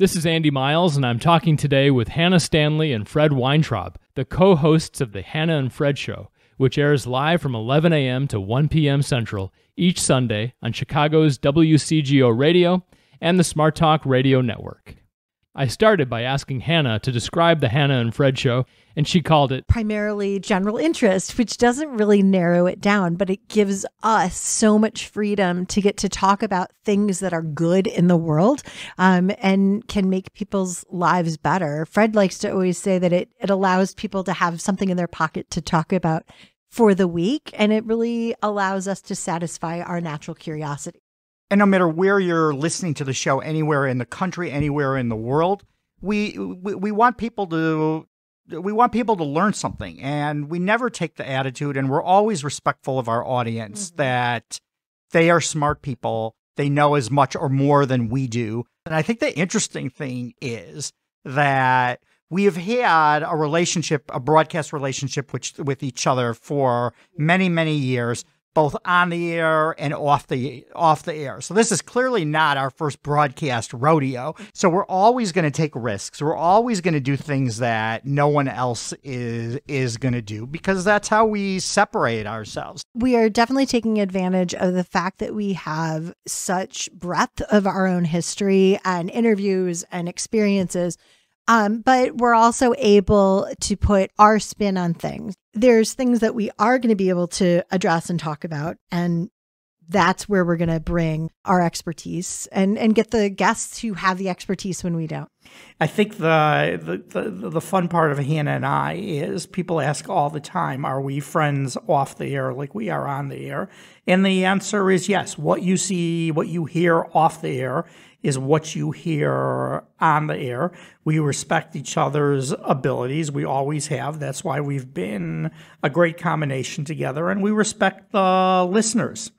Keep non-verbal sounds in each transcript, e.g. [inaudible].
This is Andy Miles, and I'm talking today with Hannah Stanley and Fred Weintraub, the co hosts of The Hannah and Fred Show, which airs live from 11 a.m. to 1 p.m. Central each Sunday on Chicago's WCGO Radio and the Smart Talk Radio Network. I started by asking Hannah to describe the Hannah and Fred show, and she called it primarily general interest, which doesn't really narrow it down, but it gives us so much freedom to get to talk about things that are good in the world um, and can make people's lives better. Fred likes to always say that it, it allows people to have something in their pocket to talk about for the week, and it really allows us to satisfy our natural curiosity and no matter where you're listening to the show, anywhere in the country, anywhere in the world, we we, we want people to we want people to learn something and we never take the attitude and we're always respectful of our audience mm -hmm. that they are smart people they know as much or more than we do and i think the interesting thing is that we have had a relationship a broadcast relationship with with each other for many many years both on the air and off the off the air. So this is clearly not our first broadcast rodeo. So we're always going to take risks. We're always going to do things that no one else is is going to do because that's how we separate ourselves. We are definitely taking advantage of the fact that we have such breadth of our own history and interviews and experiences um, but we're also able to put our spin on things there's things that we are going to be able to address and talk about and that's where we're going to bring our expertise and and get the guests who have the expertise when we don't. I think the, the the, the fun part of Hannah and I is people ask all the time, "Are we friends off the air like we are on the air?" And the answer is yes. What you see, what you hear off the air is what you hear on the air. We respect each other's abilities. We always have. That's why we've been a great combination together, and we respect the listeners.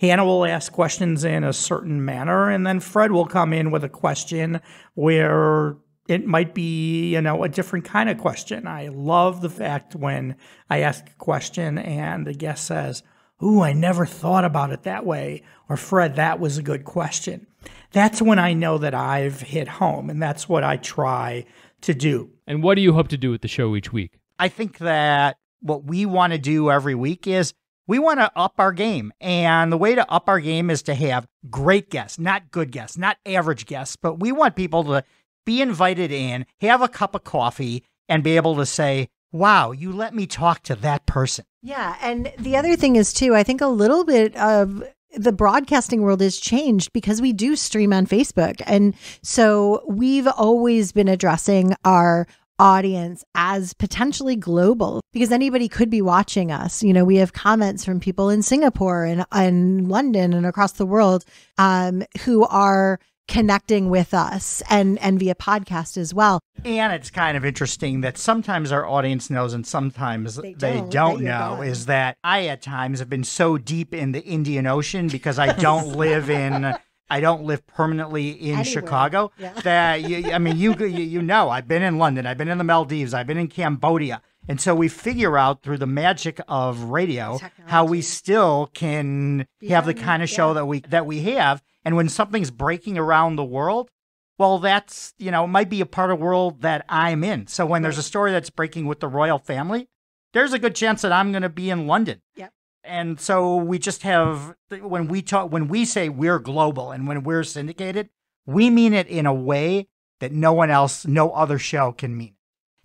Hannah will ask questions in a certain manner, and then Fred will come in with a question where it might be, you know, a different kind of question. I love the fact when I ask a question and the guest says, Ooh, I never thought about it that way. Or, Fred, that was a good question. That's when I know that I've hit home, and that's what I try to do. And what do you hope to do with the show each week? I think that what we want to do every week is we want to up our game. And the way to up our game is to have great guests, not good guests, not average guests, but we want people to be invited in, have a cup of coffee, and be able to say, wow, you let me talk to that person. Yeah. And the other thing is, too, I think a little bit of the broadcasting world has changed because we do stream on Facebook. And so we've always been addressing our audience as potentially global because anybody could be watching us. You know, we have comments from people in Singapore and, and London and across the world um, who are connecting with us and and via podcast as well. And it's kind of interesting that sometimes our audience knows and sometimes they don't, they don't know is that I at times have been so deep in the Indian Ocean because I don't [laughs] live in I don't live permanently in Anywhere. Chicago. Yeah. [laughs] That you, I mean, you you know, I've been in London, I've been in the Maldives, I've been in Cambodia, and so we figure out through the magic of radio Technology. how we still can have the kind of yeah. show that we that we have. And when something's breaking around the world, well, that's you know, it might be a part of the world that I'm in. So when right. there's a story that's breaking with the royal family, there's a good chance that I'm going to be in London. Yep and so we just have when we talk when we say we're global and when we're syndicated, we mean it in a way that no one else, no other show can mean.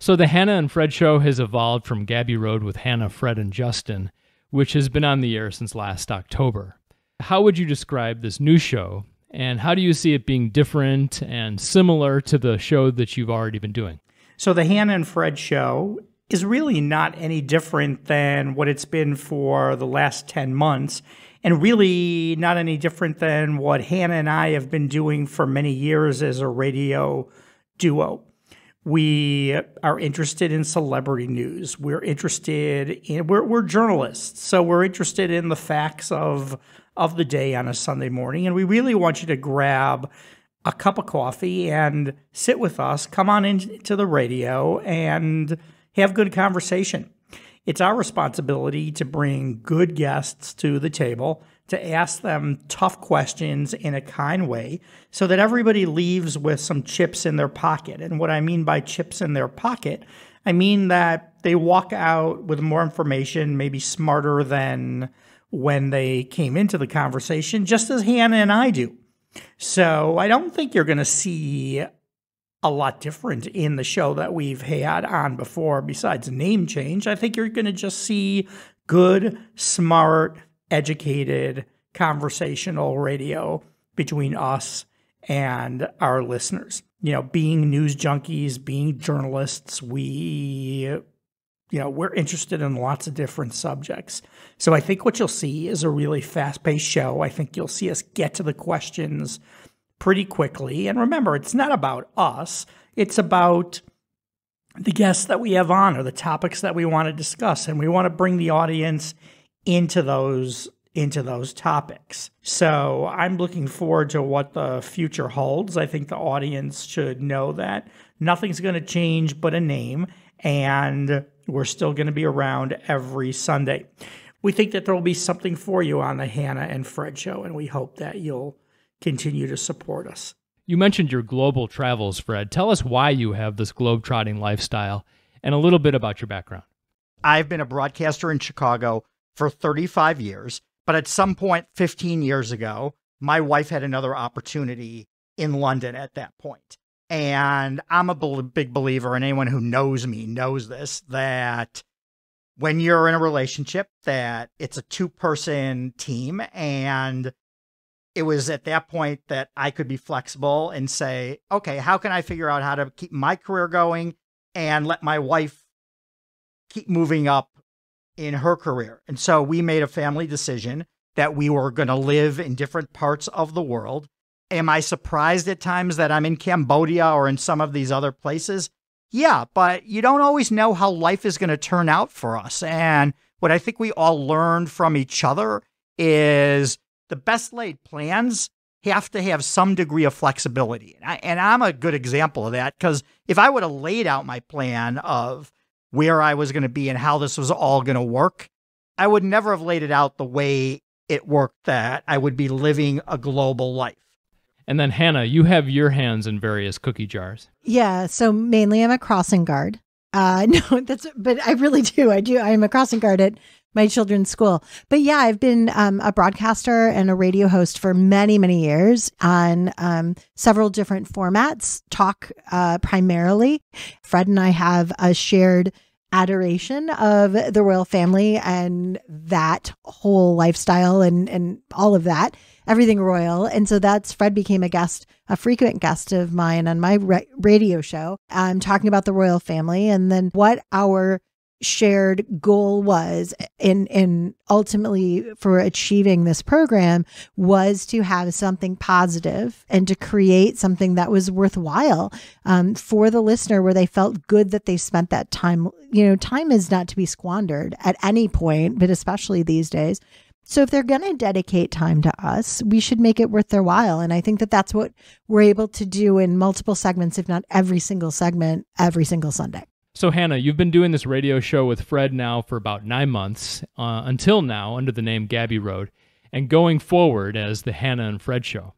So the Hannah and Fred show has evolved from Gabby Road with Hannah, Fred, and Justin, which has been on the air since last October. How would you describe this new show, and how do you see it being different and similar to the show that you've already been doing? So the Hannah and Fred show is really not any different than what it's been for the last 10 months, and really not any different than what Hannah and I have been doing for many years as a radio duo. We are interested in celebrity news. We're interested in we're, we're journalists, so we're interested in the facts of of the day on a Sunday morning, and we really want you to grab a cup of coffee and sit with us. Come on into the radio and have good conversation. It's our responsibility to bring good guests to the table, to ask them tough questions in a kind way so that everybody leaves with some chips in their pocket. And what I mean by chips in their pocket, I mean that they walk out with more information, maybe smarter than when they came into the conversation, just as Hannah and I do. So I don't think you're going to see a lot different in the show that we've had on before, besides name change. I think you're going to just see good, smart, educated, conversational radio between us and our listeners. You know, being news junkies, being journalists, we you know, we're interested in lots of different subjects. So I think what you'll see is a really fast paced show. I think you'll see us get to the questions pretty quickly. And remember, it's not about us, it's about the guests that we have on or the topics that we want to discuss. And we want to bring the audience into those into those topics. So I'm looking forward to what the future holds. I think the audience should know that nothing's going to change but a name, and we're still going to be around every Sunday. We think that there will be something for you on the Hannah and Fred show, and we hope that you'll continue to support us. You mentioned your global travels, Fred. Tell us why you have this globetrotting lifestyle and a little bit about your background. I've been a broadcaster in Chicago for 35 years, but at some point 15 years ago, my wife had another opportunity in London at that point. And I'm a big believer, and anyone who knows me knows this, that when you're in a relationship that it's a two person team and it was at that point that I could be flexible and say, okay, how can I figure out how to keep my career going and let my wife keep moving up in her career? And so we made a family decision that we were going to live in different parts of the world. Am I surprised at times that I'm in Cambodia or in some of these other places? Yeah, but you don't always know how life is going to turn out for us. And what I think we all learned from each other is the best laid plans have to have some degree of flexibility. And, I, am a good example of that because if I would have laid out my plan of where I was going to be and how this was all going to work, I would never have laid it out the way it worked that I would be living a global life. And then, Hannah, you have your hands in various cookie jars. Yeah. So mainly I'm a crossing guard. Uh, [laughs] no, that's, but I really do. I do. I am a crossing guard at my children's school. But yeah, I've been um, a broadcaster and a radio host for many, many years on um, several different formats, talk uh, primarily. Fred and I have a shared adoration of the royal family and that whole lifestyle and, and all of that, everything royal. And so that's Fred became a guest, a frequent guest of mine on my radio show, I'm um, talking about the royal family and then what our shared goal was and in ultimately for achieving this program was to have something positive and to create something that was worthwhile um, for the listener where they felt good that they spent that time you know time is not to be squandered at any point but especially these days so if they're going to dedicate time to us, we should make it worth their while. And I think that that's what we're able to do in multiple segments, if not every single segment, every single Sunday. So, Hannah, you've been doing this radio show with Fred now for about nine months, uh, until now under the name Gabby Road, and going forward as the Hannah and Fred Show.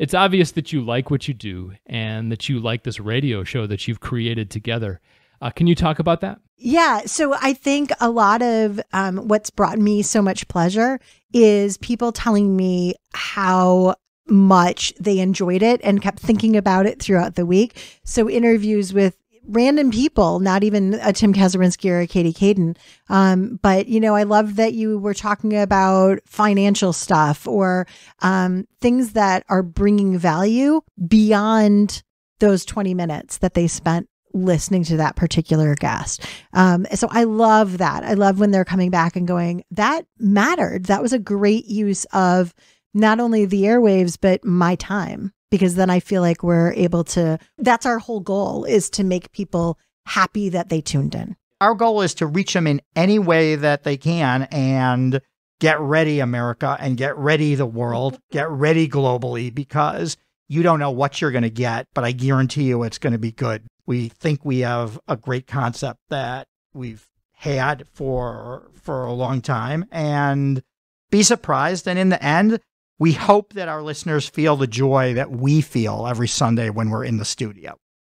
It's obvious that you like what you do and that you like this radio show that you've created together. Uh, can you talk about that? Yeah. So I think a lot of um, what's brought me so much pleasure is people telling me how much they enjoyed it and kept thinking about it throughout the week. So interviews with random people, not even a Tim Kazurinsky or a Katie Caden. Um, but you know, I love that you were talking about financial stuff or um, things that are bringing value beyond those 20 minutes that they spent listening to that particular guest. Um, so I love that. I love when they're coming back and going, that mattered. That was a great use of not only the airwaves, but my time because then I feel like we're able to, that's our whole goal is to make people happy that they tuned in. Our goal is to reach them in any way that they can and get ready, America, and get ready, the world, get ready globally, because you don't know what you're going to get, but I guarantee you it's going to be good. We think we have a great concept that we've had for for a long time and be surprised and in the end we hope that our listeners feel the joy that we feel every Sunday when we're in the studio.